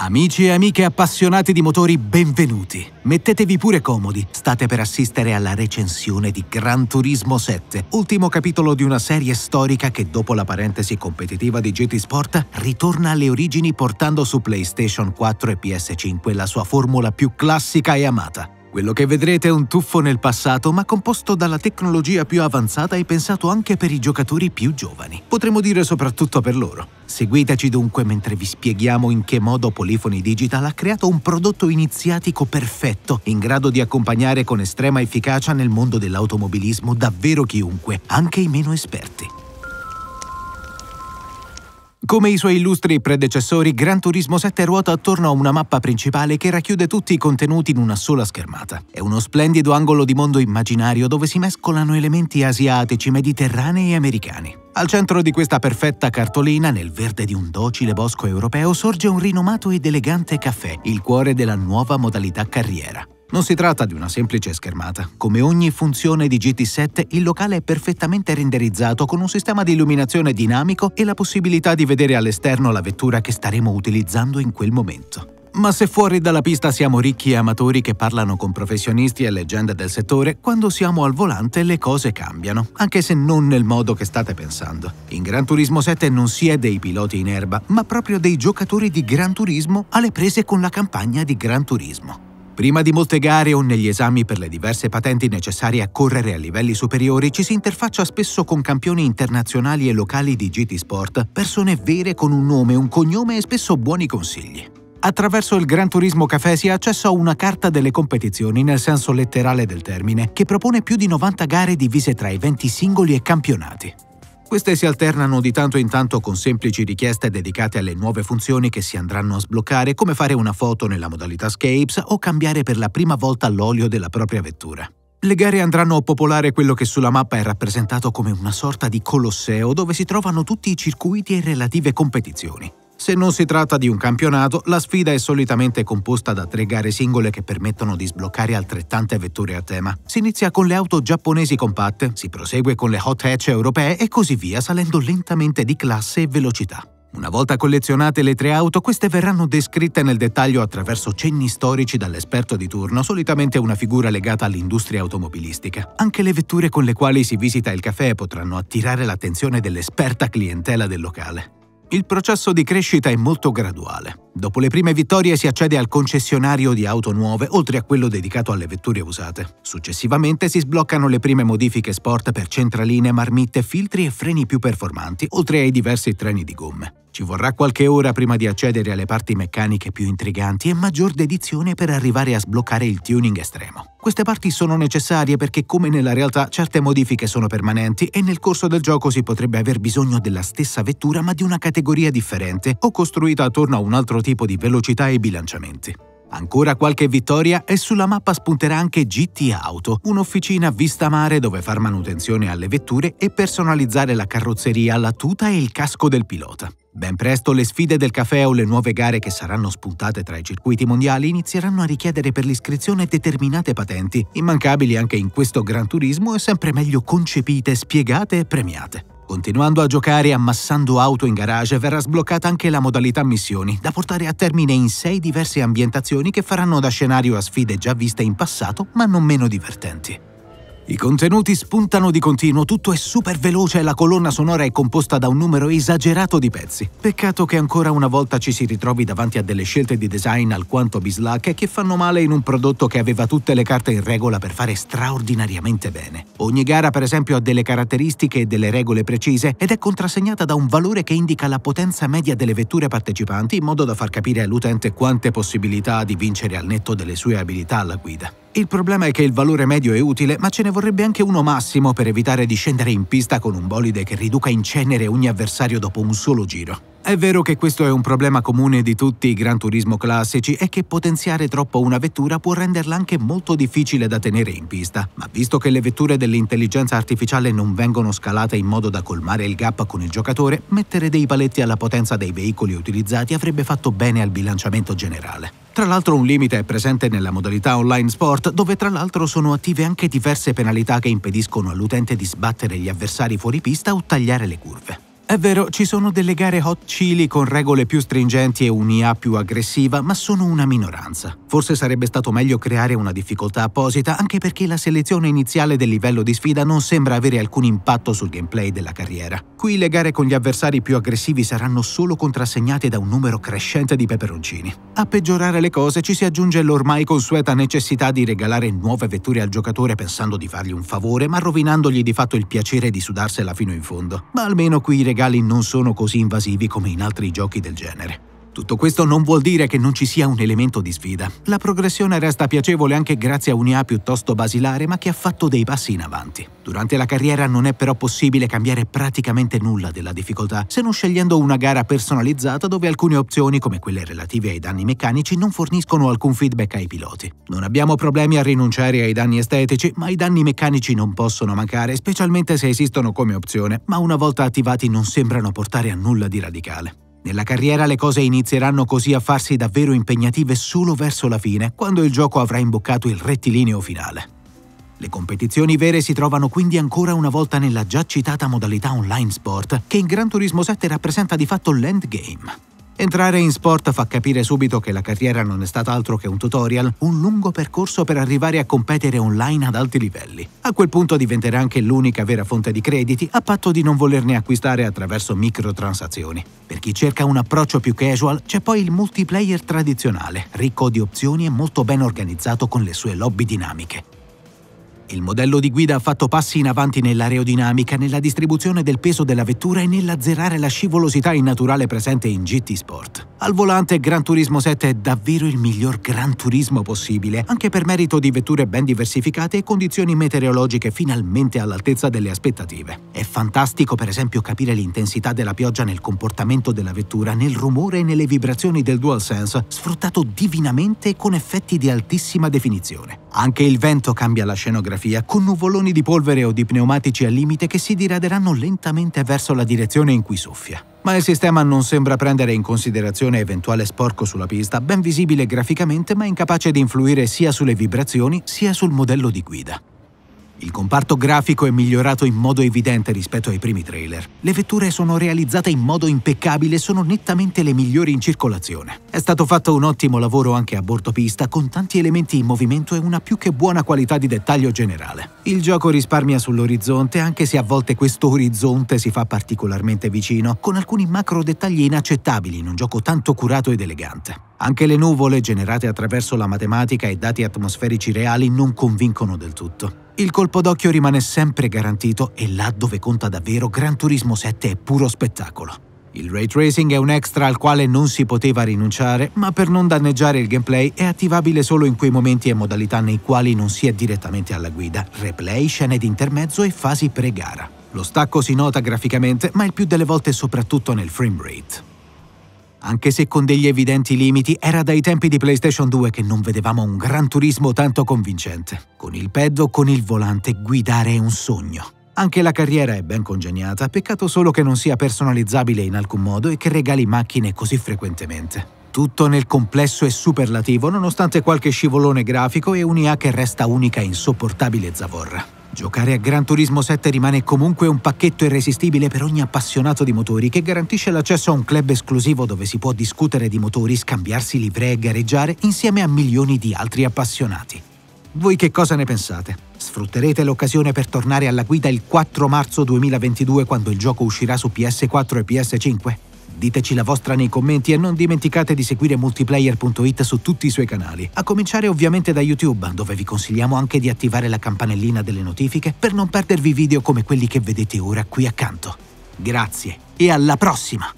Amici e amiche appassionati di motori, benvenuti. Mettetevi pure comodi, state per assistere alla recensione di Gran Turismo 7, ultimo capitolo di una serie storica che dopo la parentesi competitiva di GT Sport ritorna alle origini portando su PlayStation 4 e PS5 la sua formula più classica e amata. Quello che vedrete è un tuffo nel passato, ma composto dalla tecnologia più avanzata e pensato anche per i giocatori più giovani. Potremmo dire soprattutto per loro. Seguiteci dunque mentre vi spieghiamo in che modo Polifoni Digital ha creato un prodotto iniziatico perfetto, in grado di accompagnare con estrema efficacia nel mondo dell'automobilismo davvero chiunque, anche i meno esperti. Come i suoi illustri predecessori, Gran Turismo 7 ruota attorno a una mappa principale che racchiude tutti i contenuti in una sola schermata. È uno splendido angolo di mondo immaginario dove si mescolano elementi asiatici, mediterranei e americani. Al centro di questa perfetta cartolina, nel verde di un docile bosco europeo, sorge un rinomato ed elegante caffè, il cuore della nuova modalità carriera. Non si tratta di una semplice schermata. Come ogni funzione di GT7, il locale è perfettamente renderizzato con un sistema di illuminazione dinamico e la possibilità di vedere all'esterno la vettura che staremo utilizzando in quel momento. Ma se fuori dalla pista siamo ricchi e amatori che parlano con professionisti e leggende del settore, quando siamo al volante le cose cambiano, anche se non nel modo che state pensando. In Gran Turismo 7 non si è dei piloti in erba, ma proprio dei giocatori di Gran Turismo alle prese con la campagna di Gran Turismo. Prima di molte gare o negli esami per le diverse patenti necessarie a correre a livelli superiori, ci si interfaccia spesso con campioni internazionali e locali di GT Sport, persone vere con un nome, un cognome e spesso buoni consigli. Attraverso il Gran Turismo Café si ha accesso a una carta delle competizioni nel senso letterale del termine, che propone più di 90 gare divise tra eventi singoli e campionati. Queste si alternano di tanto in tanto con semplici richieste dedicate alle nuove funzioni che si andranno a sbloccare, come fare una foto nella modalità Scapes o cambiare per la prima volta l'olio della propria vettura. Le gare andranno a popolare quello che sulla mappa è rappresentato come una sorta di colosseo dove si trovano tutti i circuiti e relative competizioni. Se non si tratta di un campionato, la sfida è solitamente composta da tre gare singole che permettono di sbloccare altrettante vetture a tema. Si inizia con le auto giapponesi compatte, si prosegue con le hot hatch europee e così via, salendo lentamente di classe e velocità. Una volta collezionate le tre auto, queste verranno descritte nel dettaglio attraverso cenni storici dall'esperto di turno, solitamente una figura legata all'industria automobilistica. Anche le vetture con le quali si visita il caffè potranno attirare l'attenzione dell'esperta clientela del locale. Il processo di crescita è molto graduale. Dopo le prime vittorie si accede al concessionario di auto nuove, oltre a quello dedicato alle vetture usate. Successivamente si sbloccano le prime modifiche sport per centraline, marmitte, filtri e freni più performanti, oltre ai diversi treni di gomme. Ci vorrà qualche ora prima di accedere alle parti meccaniche più intriganti e maggior dedizione per arrivare a sbloccare il tuning estremo. Queste parti sono necessarie perché come nella realtà certe modifiche sono permanenti e nel corso del gioco si potrebbe aver bisogno della stessa vettura ma di una categoria differente o costruita attorno a un altro tipo di velocità e bilanciamenti. Ancora qualche vittoria e sulla mappa spunterà anche GT Auto, un'officina vista mare dove far manutenzione alle vetture e personalizzare la carrozzeria, la tuta e il casco del pilota. Ben presto le sfide del caffè o le nuove gare che saranno spuntate tra i circuiti mondiali inizieranno a richiedere per l'iscrizione determinate patenti, immancabili anche in questo gran turismo e sempre meglio concepite, spiegate e premiate. Continuando a giocare e ammassando auto in garage verrà sbloccata anche la modalità missioni, da portare a termine in sei diverse ambientazioni che faranno da scenario a sfide già viste in passato ma non meno divertenti. I contenuti spuntano di continuo, tutto è super veloce e la colonna sonora è composta da un numero esagerato di pezzi. Peccato che ancora una volta ci si ritrovi davanti a delle scelte di design alquanto bislacche che fanno male in un prodotto che aveva tutte le carte in regola per fare straordinariamente bene. Ogni gara, per esempio, ha delle caratteristiche e delle regole precise ed è contrassegnata da un valore che indica la potenza media delle vetture partecipanti in modo da far capire all'utente quante possibilità ha di vincere al netto delle sue abilità alla guida. Il problema è che il valore medio è utile, ma ce ne vorrebbe anche uno massimo per evitare di scendere in pista con un bolide che riduca in cenere ogni avversario dopo un solo giro. È vero che questo è un problema comune di tutti i Gran Turismo classici e che potenziare troppo una vettura può renderla anche molto difficile da tenere in pista, ma visto che le vetture dell'intelligenza artificiale non vengono scalate in modo da colmare il gap con il giocatore, mettere dei paletti alla potenza dei veicoli utilizzati avrebbe fatto bene al bilanciamento generale. Tra l'altro un limite è presente nella modalità online sport, dove tra l'altro sono attive anche diverse penalità che impediscono all'utente di sbattere gli avversari fuori pista o tagliare le curve. È vero, ci sono delle gare hot chili con regole più stringenti e un'IA più aggressiva, ma sono una minoranza. Forse sarebbe stato meglio creare una difficoltà apposita, anche perché la selezione iniziale del livello di sfida non sembra avere alcun impatto sul gameplay della carriera. Qui le gare con gli avversari più aggressivi saranno solo contrassegnate da un numero crescente di peperoncini. A peggiorare le cose ci si aggiunge l'ormai consueta necessità di regalare nuove vetture al giocatore pensando di fargli un favore, ma rovinandogli di fatto il piacere di sudarsela fino in fondo. Ma almeno qui i regali non sono così invasivi come in altri giochi del genere. Tutto questo non vuol dire che non ci sia un elemento di sfida. La progressione resta piacevole anche grazie a un'IA piuttosto basilare ma che ha fatto dei passi in avanti. Durante la carriera non è però possibile cambiare praticamente nulla della difficoltà se non scegliendo una gara personalizzata dove alcune opzioni come quelle relative ai danni meccanici non forniscono alcun feedback ai piloti. Non abbiamo problemi a rinunciare ai danni estetici ma i danni meccanici non possono mancare specialmente se esistono come opzione ma una volta attivati non sembrano portare a nulla di radicale. Nella carriera le cose inizieranno così a farsi davvero impegnative solo verso la fine, quando il gioco avrà imboccato il rettilineo finale. Le competizioni vere si trovano quindi ancora una volta nella già citata modalità online sport, che in Gran Turismo 7 rappresenta di fatto l'endgame. Entrare in sport fa capire subito che la carriera non è stata altro che un tutorial, un lungo percorso per arrivare a competere online ad alti livelli. A quel punto diventerà anche l'unica vera fonte di crediti, a patto di non volerne acquistare attraverso microtransazioni. Per chi cerca un approccio più casual, c'è poi il multiplayer tradizionale, ricco di opzioni e molto ben organizzato con le sue lobby dinamiche. Il modello di guida ha fatto passi in avanti nell'aerodinamica, nella distribuzione del peso della vettura e nell'azzerare la scivolosità innaturale presente in GT Sport. Al volante Gran Turismo 7 è davvero il miglior Gran Turismo possibile, anche per merito di vetture ben diversificate e condizioni meteorologiche finalmente all'altezza delle aspettative. È fantastico per esempio capire l'intensità della pioggia nel comportamento della vettura, nel rumore e nelle vibrazioni del DualSense, sfruttato divinamente con effetti di altissima definizione. Anche il vento cambia la scenografia topografia con nuvoloni di polvere o di pneumatici al limite che si diraderanno lentamente verso la direzione in cui soffia. Ma il sistema non sembra prendere in considerazione eventuale sporco sulla pista, ben visibile graficamente ma incapace di influire sia sulle vibrazioni sia sul modello di guida. Il comparto grafico è migliorato in modo evidente rispetto ai primi trailer. Le vetture sono realizzate in modo impeccabile e sono nettamente le migliori in circolazione. È stato fatto un ottimo lavoro anche a bordo pista con tanti elementi in movimento e una più che buona qualità di dettaglio generale. Il gioco risparmia sull'orizzonte anche se a volte questo orizzonte si fa particolarmente vicino, con alcuni macro dettagli inaccettabili in un gioco tanto curato ed elegante. Anche le nuvole generate attraverso la matematica e dati atmosferici reali non convincono del tutto il colpo d'occhio rimane sempre garantito e là dove conta davvero Gran Turismo 7 è puro spettacolo. Il ray tracing è un extra al quale non si poteva rinunciare, ma per non danneggiare il gameplay è attivabile solo in quei momenti e modalità nei quali non si è direttamente alla guida, replay, scene d'intermezzo e fasi pre-gara. Lo stacco si nota graficamente, ma il più delle volte soprattutto nel frame rate. Anche se con degli evidenti limiti, era dai tempi di PlayStation 2 che non vedevamo un gran turismo tanto convincente. Con il pad o con il volante guidare è un sogno. Anche la carriera è ben congegnata, peccato solo che non sia personalizzabile in alcun modo e che regali macchine così frequentemente. Tutto nel complesso è superlativo, nonostante qualche scivolone grafico e un'IA che resta unica e insopportabile zavorra. Giocare a Gran Turismo 7 rimane comunque un pacchetto irresistibile per ogni appassionato di motori che garantisce l'accesso a un club esclusivo dove si può discutere di motori, scambiarsi livree e gareggiare insieme a milioni di altri appassionati. Voi che cosa ne pensate? Sfrutterete l'occasione per tornare alla guida il 4 marzo 2022 quando il gioco uscirà su PS4 e PS5? Diteci la vostra nei commenti e non dimenticate di seguire multiplayer.it su tutti i suoi canali, a cominciare ovviamente da YouTube, dove vi consigliamo anche di attivare la campanellina delle notifiche per non perdervi video come quelli che vedete ora qui accanto. Grazie e alla prossima!